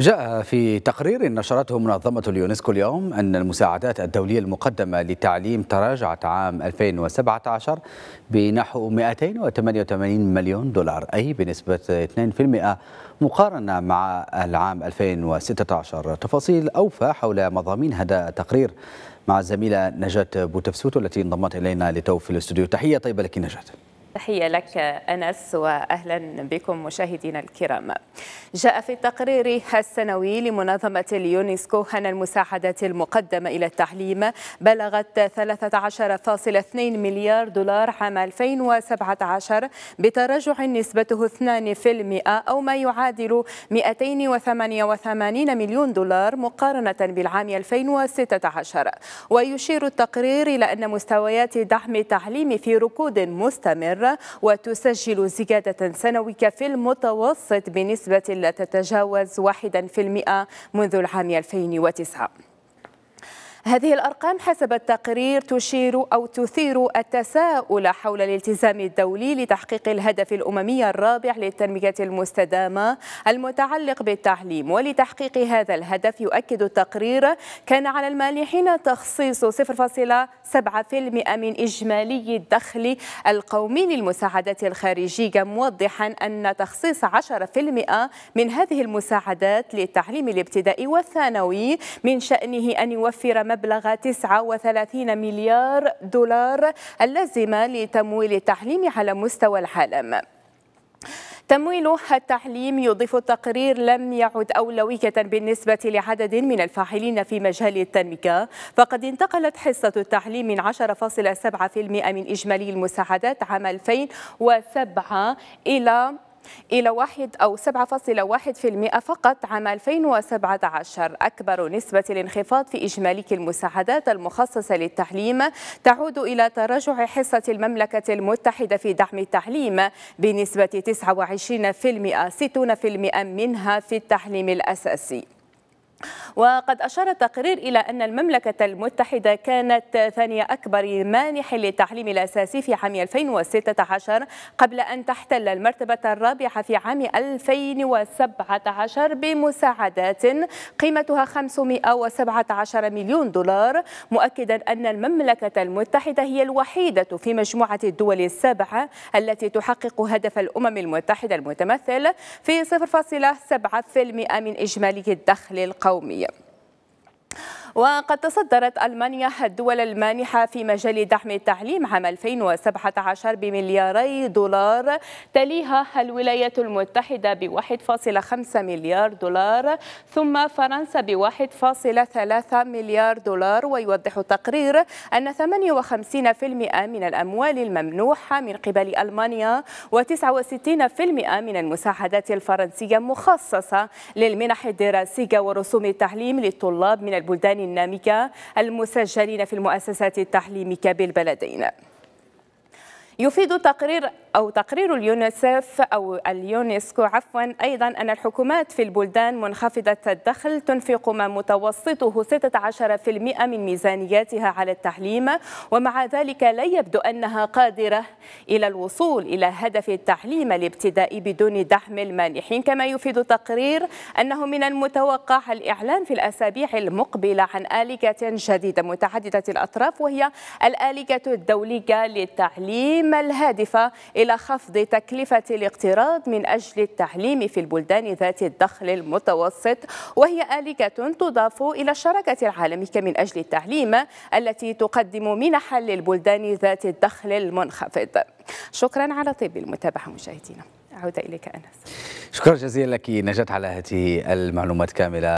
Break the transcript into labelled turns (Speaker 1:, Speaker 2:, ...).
Speaker 1: جاء في تقرير نشرته منظمة اليونسكو اليوم أن المساعدات الدولية المقدمة للتعليم تراجعت عام 2017 بنحو 288 مليون دولار أي بنسبة 2% مقارنة مع العام 2016 تفاصيل أوفى حول مضامين هذا التقرير مع الزميلة نجاة بوتفسوتو التي انضمت إلينا لتو في الاستوديو تحية طيبة لك نجاة
Speaker 2: تحية لك أنس وأهلا بكم مشاهدينا الكرام جاء في التقرير السنوي لمنظمة اليونسكو أن المساعدات المقدمة إلى التعليم بلغت 13.2 مليار دولار عام 2017 بتراجع نسبته 2% أو ما يعادل 288 مليون دولار مقارنة بالعام 2016 ويشير التقرير إلى أن مستويات دعم التعليم في ركود مستمر مره وتسجل زيادة سنوية في المتوسط بنسبة لا تتجاوز 1% منذ العام 2009 هذه الأرقام حسب التقرير تشير أو تثير التساؤل حول الالتزام الدولي لتحقيق الهدف الأممي الرابع للتنمية المستدامة المتعلق بالتعليم ولتحقيق هذا الهدف يؤكد التقرير كان على المالحين تخصيص 0.7% من إجمالي الدخل القومي للمساعدات الخارجية موضحا أن تخصيص 10% من هذه المساعدات للتعليم الابتدائي والثانوي من شأنه أن يوفر مبلغ 39 مليار دولار اللازمة لتمويل التعليم على مستوى العالم تمويل التعليم يضيف التقرير لم يعد أولوية بالنسبة لعدد من الفاعلين في مجال التنمية فقد انتقلت حصة التعليم من 10.7% من إجمالي المساعدات عام 2007 إلى إلى 1 أو 7.1% فقط عام 2017 أكبر نسبة الانخفاض في إجمالي المساعدات المخصصة للتعليم تعود إلى تراجع حصة المملكة المتحدة في دعم التعليم بنسبة 29% 60% منها في التعليم الأساسي وقد أشار التقرير إلى أن المملكة المتحدة كانت ثاني أكبر مانح للتعليم الأساسي في عام 2016 قبل أن تحتل المرتبة الرابعة في عام 2017 بمساعدات قيمتها 517 مليون دولار مؤكدا أن المملكة المتحدة هي الوحيدة في مجموعة الدول السبعة التي تحقق هدف الأمم المتحدة المتمثل في 0.7% من إجمالي الدخل القومي Almia. وقد تصدرت ألمانيا الدول المانحة في مجال دعم التعليم عام 2017 بملياري دولار تليها الولايات المتحدة ب 1.5 مليار دولار ثم فرنسا ب 1.3 مليار دولار ويوضح التقرير أن 58% من الأموال الممنوحة من قبل ألمانيا و69% من المساعدات الفرنسية مخصصة للمنح الدراسية ورسوم التعليم للطلاب من البلدان النامكة المسجلين في المؤسسات التعليمية بالبلدين يفيد تقرير أو تقرير اليونيسف أو اليونسكو عفوا أيضا أن الحكومات في البلدان منخفضة الدخل تنفق ما متوسطه 16% من ميزانياتها على التعليم ومع ذلك لا يبدو أنها قادرة إلى الوصول إلى هدف التعليم الابتدائي بدون دعم المانحين كما يفيد التقرير أنه من المتوقع الإعلان في الأسابيع المقبلة عن آلية جديدة متعددة الأطراف وهي الآلية الدولية للتعليم الهادفة إلى إلى خفض تكلفة الاقتراض من أجل التعليم في البلدان ذات الدخل المتوسط وهي آلية تضاف إلى الشراكة العالمية من أجل التعليم التي تقدم منحا للبلدان ذات الدخل المنخفض شكرا على طيب المتابعة مشاهدينا أعود إليك أنس
Speaker 1: شكرا جزيلا لك نجت على هذه المعلومات كاملة